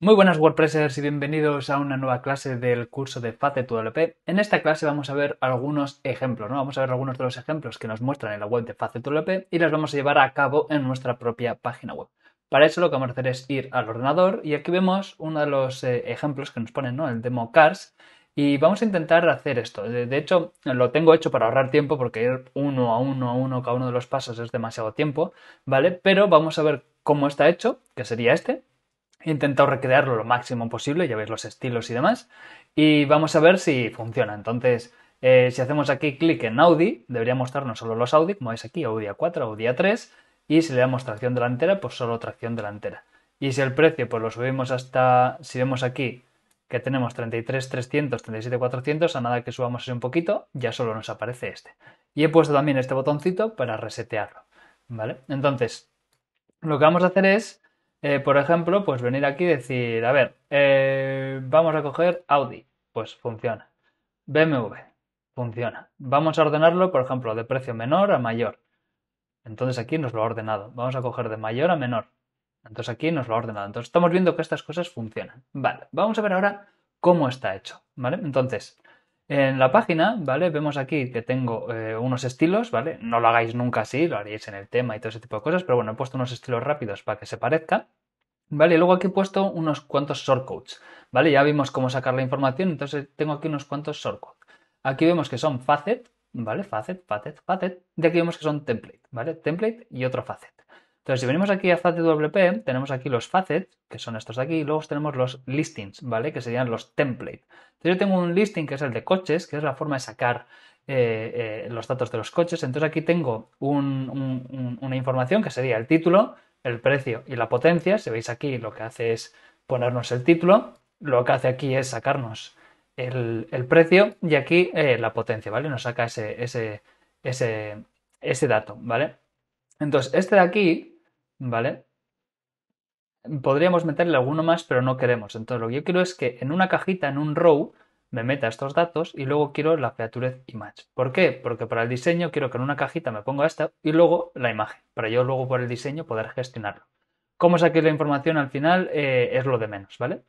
Muy buenas WordPressers y bienvenidos a una nueva clase del curso de WP. En esta clase vamos a ver algunos ejemplos, ¿no? Vamos a ver algunos de los ejemplos que nos muestran en la web de WP y las vamos a llevar a cabo en nuestra propia página web. Para eso lo que vamos a hacer es ir al ordenador y aquí vemos uno de los eh, ejemplos que nos ponen, ¿no? El demo Cars. Y vamos a intentar hacer esto. De hecho, lo tengo hecho para ahorrar tiempo porque ir uno a uno a uno cada uno de los pasos es demasiado tiempo, ¿vale? Pero vamos a ver cómo está hecho, que sería este. He intentado recrearlo lo máximo posible, ya veis los estilos y demás, y vamos a ver si funciona. Entonces, eh, si hacemos aquí clic en Audi, debería mostrarnos solo los Audi, como veis aquí, Audi A4, Audi A3, y si le damos tracción delantera, pues solo tracción delantera. Y si el precio, pues lo subimos hasta, si vemos aquí que tenemos 33.300, 37.400, a nada que subamos así un poquito, ya solo nos aparece este. Y he puesto también este botoncito para resetearlo, ¿vale? Entonces, lo que vamos a hacer es eh, por ejemplo, pues venir aquí y decir, a ver, eh, vamos a coger Audi, pues funciona. BMW, funciona. Vamos a ordenarlo, por ejemplo, de precio menor a mayor. Entonces aquí nos lo ha ordenado. Vamos a coger de mayor a menor. Entonces aquí nos lo ha ordenado. Entonces estamos viendo que estas cosas funcionan. Vale, vamos a ver ahora cómo está hecho. ¿Vale? Entonces, en la página, ¿vale? Vemos aquí que tengo eh, unos estilos, ¿vale? No lo hagáis nunca así, lo haréis en el tema y todo ese tipo de cosas, pero bueno, he puesto unos estilos rápidos para que se parezca. ¿Vale? Y luego aquí he puesto unos cuantos shortcodes, ¿vale? Ya vimos cómo sacar la información, entonces tengo aquí unos cuantos shortcodes. Aquí vemos que son facet, ¿vale? Facet, facet, facet. De aquí vemos que son template, ¿vale? Template y otro facet. Entonces, si venimos aquí a WP tenemos aquí los facets, que son estos de aquí, y luego tenemos los listings, ¿vale? Que serían los templates. Entonces, yo tengo un listing que es el de coches, que es la forma de sacar eh, eh, los datos de los coches. Entonces, aquí tengo una información que sería el título, el precio y la potencia. Si veis aquí, lo que hace es ponernos el título. Lo que hace aquí es sacarnos el, precio y aquí eh, la potencia, ¿vale? Nos saca ese dato, ¿vale? Entonces, este de aquí ¿vale? Podríamos meterle alguno más, pero no queremos. Entonces lo que yo quiero es que en una cajita, en un row, me meta estos datos y luego quiero la feature image. ¿Por qué? Porque para el diseño quiero que en una cajita me ponga esta y luego la imagen, para yo luego por el diseño poder gestionarlo. Cómo saqué la información al final eh, es lo de menos, ¿vale?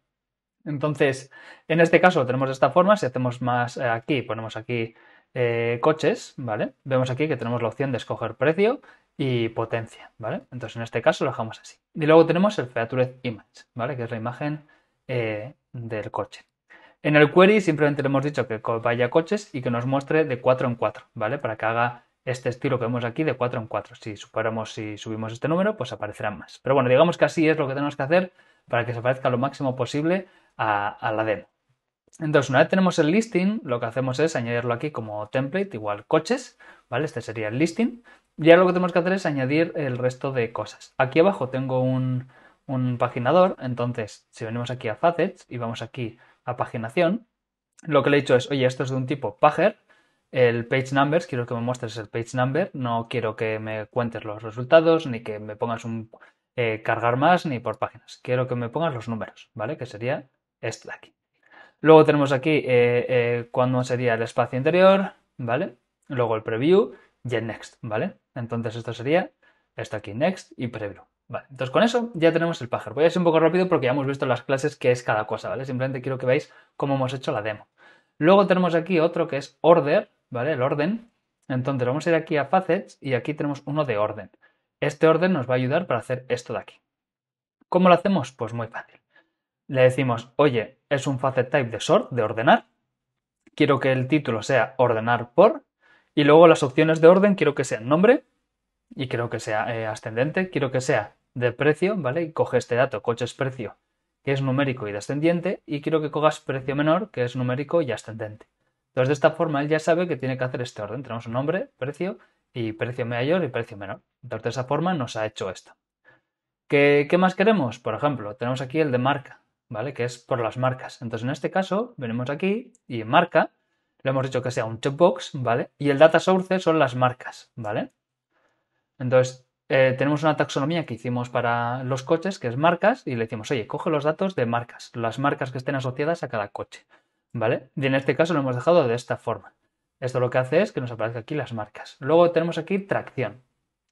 Entonces, en este caso lo tenemos de esta forma, si hacemos más eh, aquí, ponemos aquí eh, coches, ¿vale? Vemos aquí que tenemos la opción de escoger precio y potencia, ¿vale? Entonces en este caso lo dejamos así. Y luego tenemos el Feature Image, ¿vale? Que es la imagen eh, del coche. En el query simplemente le hemos dicho que vaya coches y que nos muestre de 4 en 4, ¿vale? Para que haga este estilo que vemos aquí de 4 en 4. Si superamos, si subimos este número, pues aparecerán más. Pero bueno, digamos que así es lo que tenemos que hacer para que se parezca lo máximo posible a la demo. Entonces, una vez tenemos el listing, lo que hacemos es añadirlo aquí como template, igual coches, ¿vale? Este sería el listing. Y ahora lo que tenemos que hacer es añadir el resto de cosas. Aquí abajo tengo un, paginador, entonces si venimos aquí a facets y vamos aquí a paginación, lo que le he dicho es, oye, esto es de un tipo pager, el page numbers, quiero que me muestres el page number, no quiero que me cuentes los resultados, ni que me pongas un eh, cargar más, ni por páginas, quiero que me pongas los números, ¿vale? Que sería esto de aquí. Luego tenemos aquí cuando eh, eh, cuándo sería el espacio interior, ¿vale? Luego el preview y el next, ¿vale? Entonces esto sería, esto aquí, next y preview. Vale, entonces con eso ya tenemos el pájaro. Voy a ser un poco rápido porque ya hemos visto las clases que es cada cosa, ¿vale? Simplemente quiero que veáis cómo hemos hecho la demo. Luego tenemos aquí otro que es order, ¿vale? El orden. Entonces vamos a ir aquí a facets y aquí tenemos uno de orden. Este orden nos va a ayudar para hacer esto de aquí. ¿Cómo lo hacemos? Pues muy fácil. Le decimos, oye, es un facet type de sort, de ordenar. Quiero que el título sea ordenar por. Y luego las opciones de orden quiero que sean nombre y quiero que sea eh, ascendente. Quiero que sea de precio, ¿vale? Y coge este dato, coches precio, que es numérico y descendiente. Y quiero que cogas precio menor, que es numérico y ascendente. Entonces de esta forma él ya sabe que tiene que hacer este orden. Tenemos un nombre, precio y precio mayor y precio menor. Entonces de esa forma nos ha hecho esto. ¿Qué, más queremos? Por ejemplo, tenemos aquí el de marca. ¿vale? Que es por las marcas. Entonces, en este caso, venimos aquí y en marca le hemos dicho que sea un checkbox, ¿vale? Y el data source son las marcas, ¿vale? Entonces, eh, tenemos una taxonomía que hicimos para los coches, que es marcas, y le decimos, oye, coge los datos de marcas, las marcas que estén asociadas a cada coche, ¿vale? Y en este caso lo hemos dejado de esta forma. Esto lo que hace es que nos aparezcan aquí las marcas. Luego tenemos aquí tracción,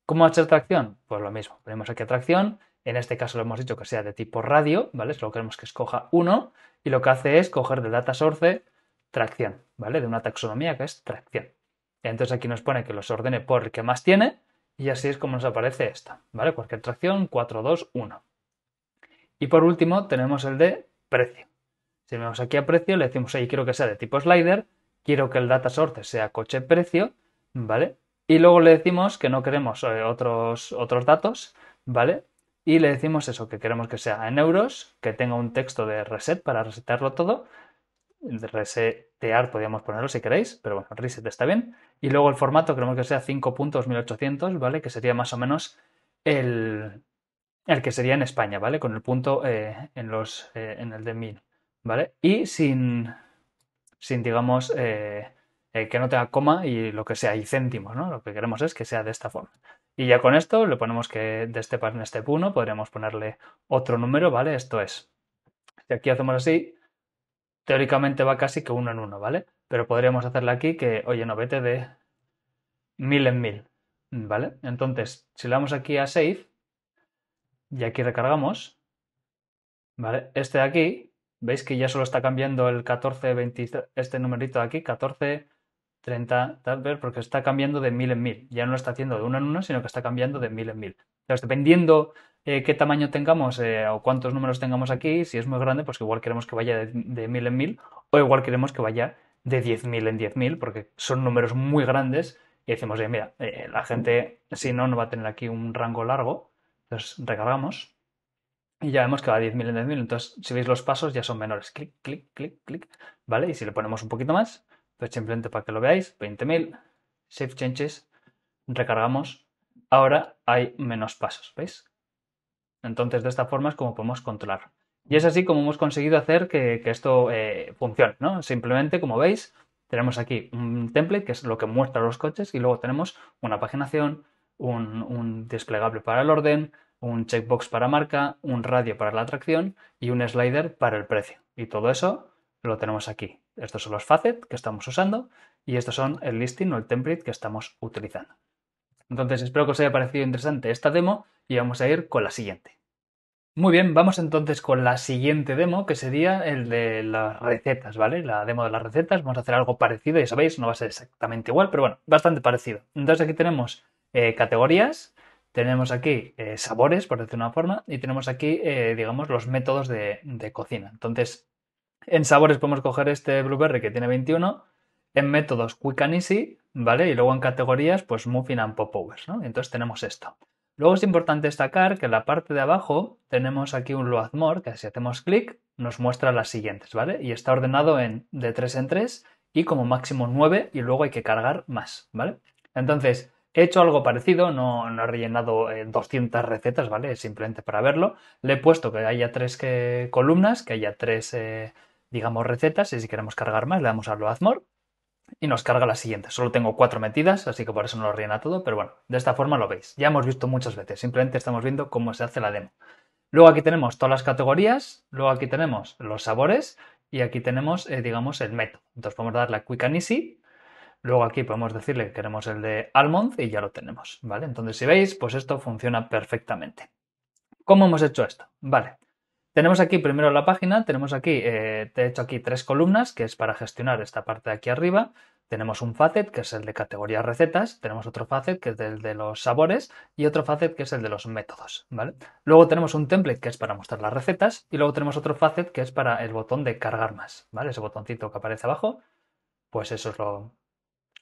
¿Cómo hacer tracción? Pues lo mismo, ponemos aquí atracción, en este caso lo hemos dicho que sea de tipo radio, ¿vale? Solo queremos que escoja uno y lo que hace es coger de data source tracción, ¿vale? De una taxonomía que es tracción. Entonces aquí nos pone que los ordene por el que más tiene y así es como nos aparece esta, ¿vale? Cualquier tracción, 4, 2, 1. Y por último tenemos el de precio. Si vemos aquí a precio, le decimos ahí quiero que sea de tipo slider, quiero que el data source sea coche precio, ¿vale? Y luego le decimos que no queremos eh, otros, otros datos, ¿vale? Y le decimos eso, que queremos que sea en euros, que tenga un texto de reset para resetarlo todo. Resetear podríamos ponerlo si queréis, pero bueno, reset está bien. Y luego el formato queremos que sea 5.800. ¿vale? Que sería más o menos el, que sería en España, ¿vale? Con el punto eh, en, los, eh, en el de 1000, ¿vale? Y sin, sin digamos, eh, que no tenga coma y lo que sea, y céntimos, ¿no? Lo que queremos es que sea de esta forma. Y ya con esto le ponemos que de este par en este 1 podríamos ponerle otro número, ¿vale? Esto es. Si aquí hacemos así, teóricamente va casi que uno en uno, ¿vale? Pero podríamos hacerle aquí que, oye, no, vete de mil en mil, ¿vale? Entonces, si le damos aquí a save y aquí recargamos, ¿vale? Este de aquí, veis que ya solo está cambiando el 14, 20, este numerito de aquí, 14, 30 tal vez, porque está cambiando de mil en mil. Ya no lo está haciendo de uno en uno, sino que está cambiando de mil en mil. Entonces, dependiendo eh, qué tamaño tengamos eh, o cuántos números tengamos aquí, si es muy grande, pues igual queremos que vaya de, de mil en mil, o igual queremos que vaya de 10.000 en 10.000, porque son números muy grandes y decimos, mira, eh, la gente, si no, no va a tener aquí un rango largo. Entonces recargamos y ya vemos que va a 10.000 en 10.000. Entonces, si veis los pasos, ya son menores. Clic, clic, clic, clic. ¿Vale? Y si le ponemos un poquito más, simplemente para que lo veáis, 20.000, save changes, recargamos. Ahora hay menos pasos, ¿veis? Entonces, de esta forma es como podemos controlar. Y es así como hemos conseguido hacer que, esto eh, funcione, ¿no? Simplemente, como veis, tenemos aquí un template, que es lo que muestra los coches, y luego tenemos una paginación, un desplegable para el orden, un checkbox para marca, un radio para la atracción y un slider para el precio. Y todo eso lo tenemos aquí. Estos son los facets que estamos usando y estos son el listing o el template que estamos utilizando. Entonces, espero que os haya parecido interesante esta demo y vamos a ir con la siguiente. Muy bien, vamos entonces con la siguiente demo, que sería el de las recetas, ¿vale? La demo de las recetas, vamos a hacer algo parecido, ya sabéis, no va a ser exactamente igual, pero bueno, bastante parecido. Entonces aquí tenemos eh, categorías, tenemos aquí eh, sabores, por decir una forma, y tenemos aquí, eh, digamos, los métodos de, de, cocina. Entonces, en sabores podemos coger este blueberry que tiene 21. En métodos quick and easy, ¿vale? Y luego en categorías, pues muffin and popovers, ¿no? Entonces tenemos esto. Luego es importante destacar que en la parte de abajo tenemos aquí un Load More, que si hacemos clic nos muestra las siguientes, ¿vale? Y está ordenado en de 3 en 3 y como máximo 9 y luego hay que cargar más, ¿vale? Entonces, he hecho algo parecido, no, he rellenado 200 eh, recetas, ¿vale? Simplemente para verlo. Le he puesto que haya tres que, eh, columnas, que haya tres eh, digamos, recetas y si queremos cargar más le damos a lo More y nos carga la siguiente. Solo tengo cuatro metidas, así que por eso no lo rellena todo, pero bueno, de esta forma lo veis. Ya hemos visto muchas veces, simplemente estamos viendo cómo se hace la demo. Luego aquí tenemos todas las categorías, luego aquí tenemos los sabores y aquí tenemos, eh, digamos, el método. Entonces podemos darle a Quick and Easy, luego aquí podemos decirle que queremos el de Almond y ya lo tenemos, ¿vale? Entonces si veis, pues esto funciona perfectamente. ¿Cómo hemos hecho esto? Vale, tenemos aquí primero la página, tenemos aquí, eh, te he hecho aquí tres columnas, que es para gestionar esta parte de aquí arriba. Tenemos un facet, que es el de categorías recetas, tenemos otro facet, que es el de los sabores, y otro facet, que es el de los métodos, ¿vale? Luego tenemos un template, que es para mostrar las recetas, y luego tenemos otro facet, que es para el botón de cargar más, ¿vale? Ese botoncito que aparece abajo, pues eso es lo,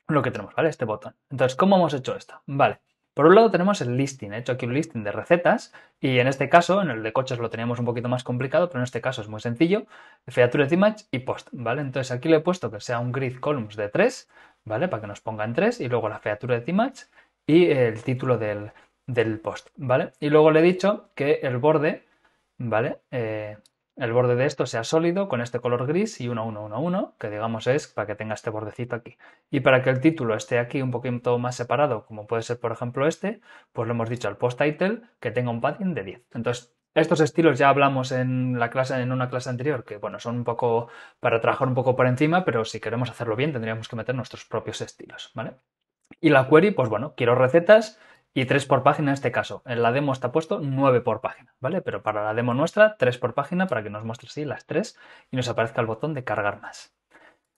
lo que tenemos, ¿vale? Este botón. Entonces, ¿cómo hemos hecho esto? Vale. Por un lado tenemos el listing, he hecho aquí un listing de recetas y en este caso, en el de coches lo teníamos un poquito más complicado, pero en este caso es muy sencillo, feature image y post, ¿vale? Entonces aquí le he puesto que sea un grid columns de 3, ¿vale? Para que nos pongan 3 y luego la feature image y el título del, post, ¿vale? Y luego le he dicho que el borde, ¿vale? Eh, el borde de esto sea sólido con este color gris y 1111, que digamos es para que tenga este bordecito aquí. Y para que el título esté aquí un poquito más separado, como puede ser por ejemplo este, pues lo hemos dicho al post title que tenga un padding de 10. Entonces, estos estilos ya hablamos en la clase en una clase anterior que bueno, son un poco para trabajar un poco por encima, pero si queremos hacerlo bien tendríamos que meter nuestros propios estilos, ¿vale? Y la query, pues bueno, quiero recetas y 3 por página en este caso. En la demo está puesto 9 por página, ¿vale? Pero para la demo nuestra, 3 por página para que nos muestre así las 3 y nos aparezca el botón de cargar más.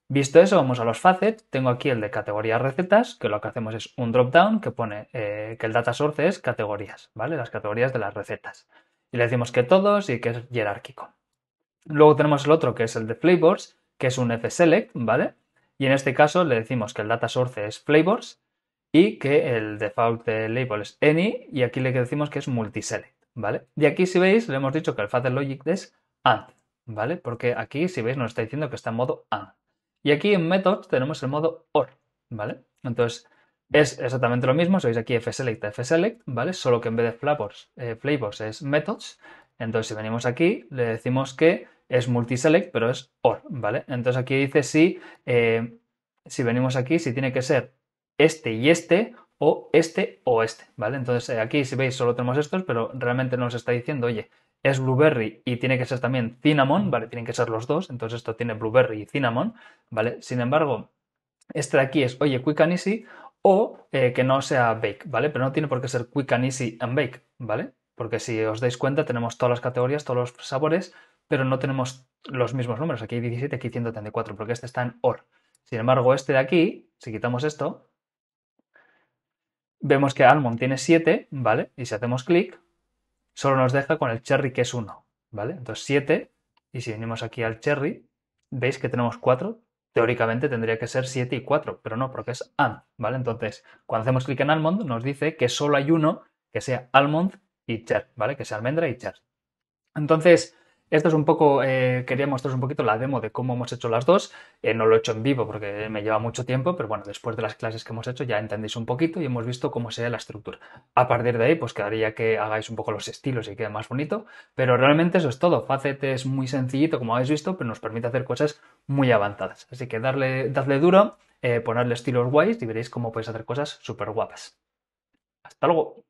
Visto eso, vamos a los facets. Tengo aquí el de categorías recetas, que lo que hacemos es un drop-down que pone eh, que el data source es categorías, ¿vale? Las categorías de las recetas. Y le decimos que todos y que es jerárquico. Luego tenemos el otro que es el de flavors, que es un select ¿vale? Y en este caso le decimos que el data source es flavors y que el default de label es any y aquí le decimos que es multiselect, ¿vale? Y aquí si veis le hemos dicho que el father logic es and, ¿vale? Porque aquí si veis nos está diciendo que está en modo and. Y aquí en methods tenemos el modo or, ¿vale? Entonces es exactamente lo mismo, si veis aquí fselect fselect, ¿vale? Solo que en vez de flavors, eh, flavors es methods. Entonces si venimos aquí le decimos que es multiselect pero es or, ¿vale? Entonces aquí dice si, eh, si venimos aquí, si tiene que ser este y este o este o este, ¿vale? Entonces eh, aquí si veis solo tenemos estos, pero realmente nos está diciendo, oye, es blueberry y tiene que ser también cinnamon, mm. ¿vale? Tienen que ser los dos, entonces esto tiene blueberry y cinnamon, ¿vale? Sin embargo, este de aquí es, oye, quick and easy o eh, que no sea bake, ¿vale? Pero no tiene por qué ser quick and easy and bake, ¿vale? Porque si os dais cuenta tenemos todas las categorías, todos los sabores, pero no tenemos los mismos números, aquí hay 17, aquí 134, porque este está en OR. Sin embargo, este de aquí, si quitamos esto, vemos que Almond tiene 7, ¿vale? Y si hacemos clic, solo nos deja con el Cherry que es 1, ¿vale? Entonces 7, y si venimos aquí al Cherry, veis que tenemos 4. Teóricamente tendría que ser 7 y 4, pero no, porque es AND, ¿vale? Entonces, cuando hacemos clic en Almond, nos dice que solo hay uno que sea Almond y Cherry, ¿vale? Que sea almendra y Cherry. Entonces, esto es un poco, eh, quería mostraros un poquito la demo de cómo hemos hecho las dos. Eh, no lo he hecho en vivo porque me lleva mucho tiempo, pero bueno, después de las clases que hemos hecho ya entendéis un poquito y hemos visto cómo sería la estructura. A partir de ahí, pues quedaría que hagáis un poco los estilos y quede más bonito, pero realmente eso es todo. Facet es muy sencillito, como habéis visto, pero nos permite hacer cosas muy avanzadas. Así que darle, dadle duro, eh, ponerle estilos guays y veréis cómo podéis hacer cosas súper guapas. Hasta luego.